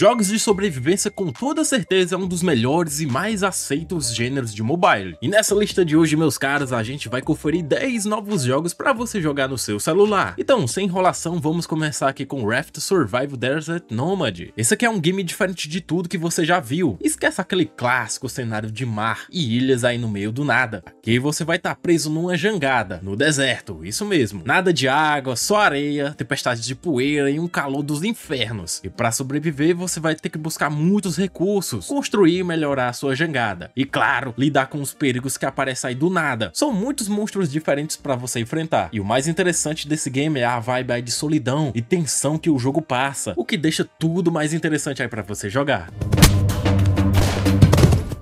Jogos de sobrevivência com toda certeza é um dos melhores e mais aceitos gêneros de mobile. E nessa lista de hoje, meus caros, a gente vai conferir 10 novos jogos para você jogar no seu celular. Então, sem enrolação, vamos começar aqui com Raft Survival Desert Nomad. Esse aqui é um game diferente de tudo que você já viu. Esquece aquele clássico cenário de mar e ilhas aí no meio do nada. Aqui você vai estar tá preso numa jangada, no deserto, isso mesmo. Nada de água, só areia, tempestades de poeira e um calor dos infernos. E para sobreviver, você você vai ter que buscar muitos recursos, construir e melhorar a sua jangada. E claro, lidar com os perigos que aparecem aí do nada. São muitos monstros diferentes para você enfrentar. E o mais interessante desse game é a vibe aí de solidão e tensão que o jogo passa, o que deixa tudo mais interessante aí para você jogar.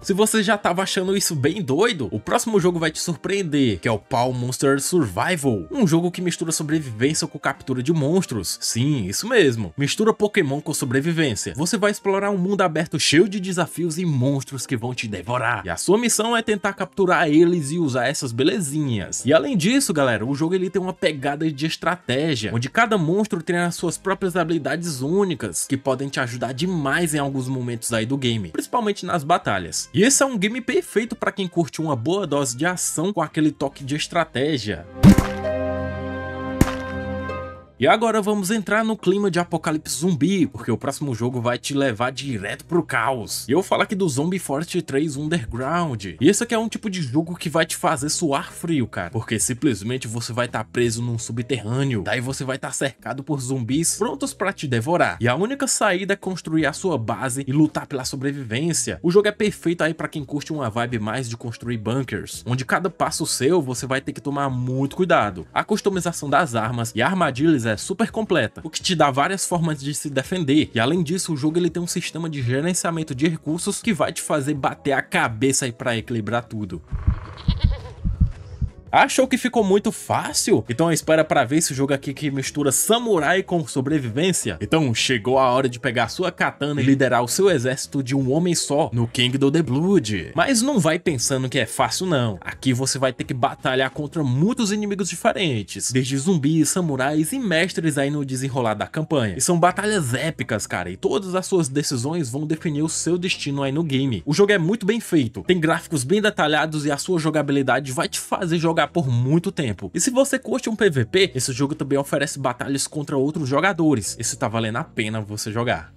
Se você já estava achando isso bem doido, o próximo jogo vai te surpreender, que é o Pau Monster Survival, um jogo que mistura sobrevivência com captura de monstros. Sim, isso mesmo, mistura Pokémon com sobrevivência. Você vai explorar um mundo aberto cheio de desafios e monstros que vão te devorar. E a sua missão é tentar capturar eles e usar essas belezinhas. E além disso, galera, o jogo ele tem uma pegada de estratégia, onde cada monstro tem as suas próprias habilidades únicas, que podem te ajudar demais em alguns momentos aí do game, principalmente nas batalhas. E esse é um game perfeito para quem curte uma boa dose de ação com aquele toque de estratégia. E agora vamos entrar no clima de apocalipse zumbi, porque o próximo jogo vai te levar direto pro caos. E eu falo aqui do Zombie Forest 3 Underground. E esse aqui é um tipo de jogo que vai te fazer suar frio, cara, porque simplesmente você vai estar tá preso num subterrâneo, daí você vai estar tá cercado por zumbis prontos para te devorar. E a única saída é construir a sua base e lutar pela sobrevivência. O jogo é perfeito aí para quem curte uma vibe mais de construir bunkers, onde cada passo seu você vai ter que tomar muito cuidado. A customização das armas e armadilhas é super completa, o que te dá várias formas de se defender, e além disso o jogo ele tem um sistema de gerenciamento de recursos que vai te fazer bater a cabeça aí para equilibrar tudo. Achou que ficou muito fácil? Então espera para ver esse jogo aqui que mistura samurai com sobrevivência. Então chegou a hora de pegar sua katana e liderar o seu exército de um homem só no King of The Blood. Mas não vai pensando que é fácil não. Aqui você vai ter que batalhar contra muitos inimigos diferentes, desde zumbis, samurais e mestres aí no desenrolar da campanha. E são batalhas épicas, cara, e todas as suas decisões vão definir o seu destino aí no game. O jogo é muito bem feito, tem gráficos bem detalhados e a sua jogabilidade vai te fazer jogar jogar por muito tempo. E se você curte um PVP, esse jogo também oferece batalhas contra outros jogadores. Isso tá valendo a pena você jogar.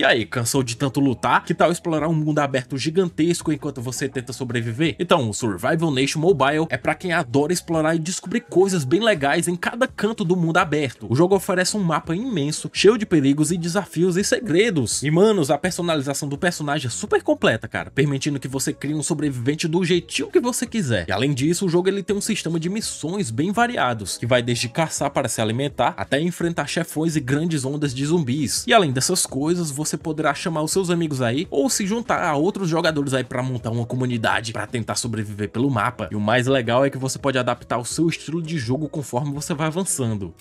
E aí, cansou de tanto lutar? Que tal explorar um mundo aberto gigantesco enquanto você tenta sobreviver? Então, o Survival Nation Mobile é para quem adora explorar e descobrir coisas bem legais em cada canto do mundo aberto. O jogo oferece um mapa imenso, cheio de perigos e desafios e segredos. E manos, a personalização do personagem é super completa, cara, permitindo que você crie um sobrevivente do jeitinho que você quiser. E além disso, o jogo ele tem um sistema de missões bem variados, que vai desde caçar para se alimentar até enfrentar chefões e grandes ondas de zumbis. E além dessas coisas, você você poderá chamar os seus amigos aí ou se juntar a outros jogadores aí para montar uma comunidade para tentar sobreviver pelo mapa. E o mais legal é que você pode adaptar o seu estilo de jogo conforme você vai avançando.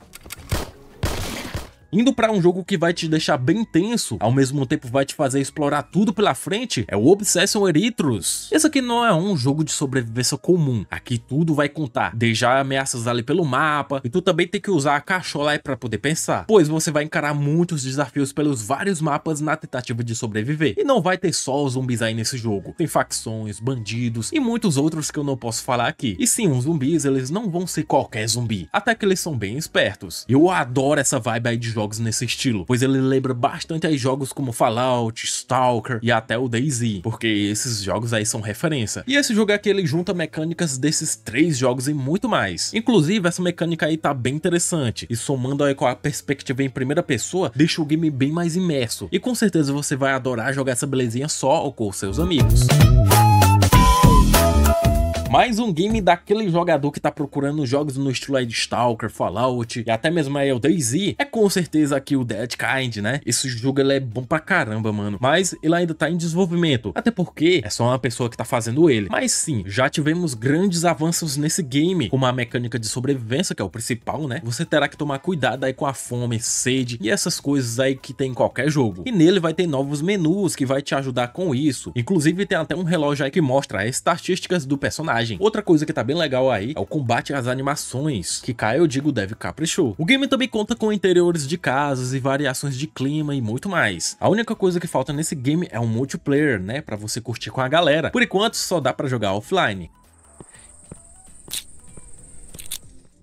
Indo para um jogo que vai te deixar bem tenso, ao mesmo tempo vai te fazer explorar tudo pela frente, é o Obsession Erythrus. Esse aqui não é um jogo de sobrevivência comum, aqui tudo vai contar, desde ameaças ali pelo mapa, e tu também tem que usar a cachola aí para poder pensar, pois você vai encarar muitos desafios pelos vários mapas na tentativa de sobreviver. E não vai ter só os zumbis aí nesse jogo, tem facções, bandidos e muitos outros que eu não posso falar aqui. E sim, os zumbis eles não vão ser qualquer zumbi, até que eles são bem espertos. Eu adoro essa vibe aí de jogos nesse estilo, pois ele lembra bastante a jogos como Fallout, Stalker e até o DayZ, porque esses jogos aí são referência. E esse jogo aqui é ele junta mecânicas desses três jogos e muito mais. Inclusive, essa mecânica aí tá bem interessante, e somando aí com a perspectiva em primeira pessoa, deixa o game bem mais imerso. E com certeza você vai adorar jogar essa belezinha só ou com seus amigos. Mais um game daquele jogador que tá procurando jogos no estilo de Stalker, Fallout e até mesmo aí o DayZ. É com certeza aqui o Dead Kind, né? Esse jogo ele é bom pra caramba, mano. Mas ele ainda tá em desenvolvimento. Até porque é só uma pessoa que tá fazendo ele. Mas sim, já tivemos grandes avanços nesse game, como a mecânica de sobrevivência, que é o principal, né? Você terá que tomar cuidado aí com a fome, sede e essas coisas aí que tem em qualquer jogo. E nele vai ter novos menus que vai te ajudar com isso. Inclusive tem até um relógio aí que mostra as estatísticas do personagem personagem. Outra coisa que tá bem legal aí é o combate às animações, que cá eu digo deve caprichou. O game também conta com interiores de casas e variações de clima e muito mais. A única coisa que falta nesse game é um multiplayer, né, para você curtir com a galera. Por enquanto só dá para jogar offline.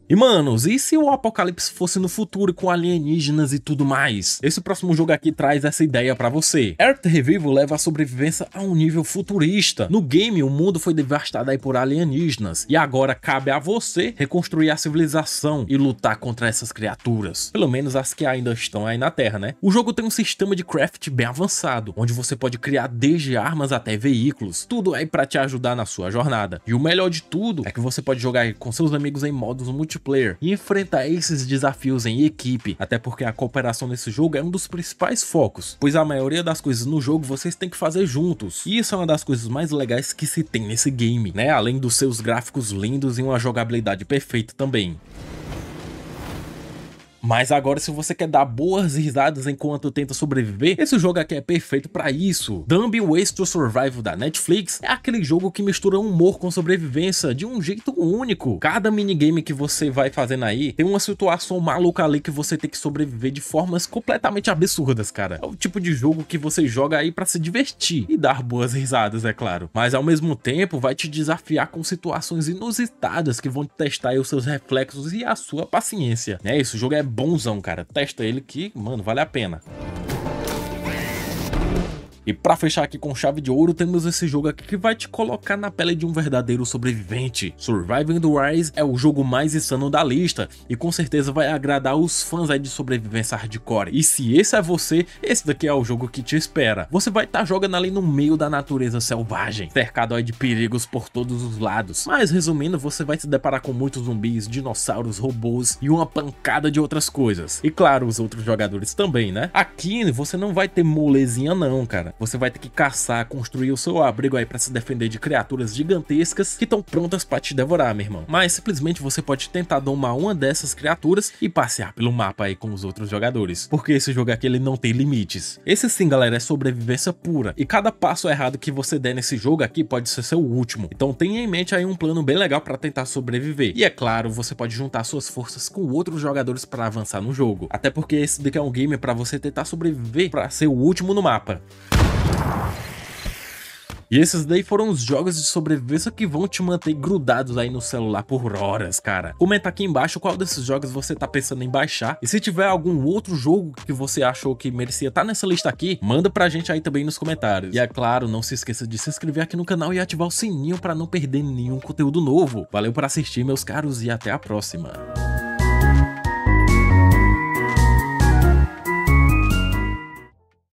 E, manos, e se o apocalipse fosse no futuro com alienígenas e tudo mais? Esse próximo jogo aqui traz essa ideia para você. Earth Revival leva a sobrevivência a um nível futurista. No game, o mundo foi devastado aí por alienígenas, e agora cabe a você reconstruir a civilização e lutar contra essas criaturas. Pelo menos as que ainda estão aí na Terra, né? O jogo tem um sistema de craft bem avançado, onde você pode criar desde armas até veículos, tudo aí para te ajudar na sua jornada. E o melhor de tudo é que você pode jogar com seus amigos em modos multiplayer multiplayer e enfrentar esses desafios em equipe, até porque a cooperação nesse jogo é um dos principais focos, pois a maioria das coisas no jogo vocês têm que fazer juntos, e isso é uma das coisas mais legais que se tem nesse game, né? Além dos seus gráficos lindos e uma jogabilidade perfeita também. Mas agora, se você quer dar boas risadas enquanto tenta sobreviver, esse jogo aqui é perfeito para isso. Dumb Ways to Survival da Netflix é aquele jogo que mistura humor com sobrevivência de um jeito único. Cada minigame que você vai fazendo aí tem uma situação maluca ali que você tem que sobreviver de formas completamente absurdas, cara. É o tipo de jogo que você joga aí para se divertir e dar boas risadas, é claro. Mas ao mesmo tempo vai te desafiar com situações inusitadas que vão testar os seus reflexos e a sua paciência. Né? Esse jogo é bonzão, cara. Testa ele que, mano, vale a pena. E para fechar aqui com chave de ouro, temos esse jogo aqui que vai te colocar na pele de um verdadeiro sobrevivente. Surviving the Rise é o jogo mais insano da lista e com certeza vai agradar os fãs aí de sobrevivência hardcore. E se esse é você, esse daqui é o jogo que te espera. Você vai estar tá jogando ali no meio da natureza selvagem, cercado aí de perigos por todos os lados. Mas resumindo, você vai se deparar com muitos zumbis, dinossauros, robôs e uma pancada de outras coisas. E claro, os outros jogadores também, né? Aqui você não vai ter molezinha não, cara. Você vai ter que caçar, construir o seu abrigo aí para se defender de criaturas gigantescas que estão prontas para te devorar, meu irmão. Mas simplesmente você pode tentar domar uma dessas criaturas e passear pelo mapa aí com os outros jogadores, porque esse jogo aqui ele não tem limites. Esse sim, galera, é sobrevivência pura, e cada passo errado que você der nesse jogo aqui pode ser seu último. Então tenha em mente aí um plano bem legal para tentar sobreviver. E é claro, você pode juntar suas forças com outros jogadores para avançar no jogo. Até porque esse daqui é um game para você tentar sobreviver para ser o último no mapa. E esses daí foram os jogos de sobrevivência que vão te manter grudados aí no celular por horas, cara. Comenta aqui embaixo qual desses jogos você tá pensando em baixar. E se tiver algum outro jogo que você achou que merecia estar tá nessa lista aqui, manda pra gente aí também nos comentários. E é claro, não se esqueça de se inscrever aqui no canal e ativar o sininho para não perder nenhum conteúdo novo. Valeu por assistir, meus caros, e até a próxima.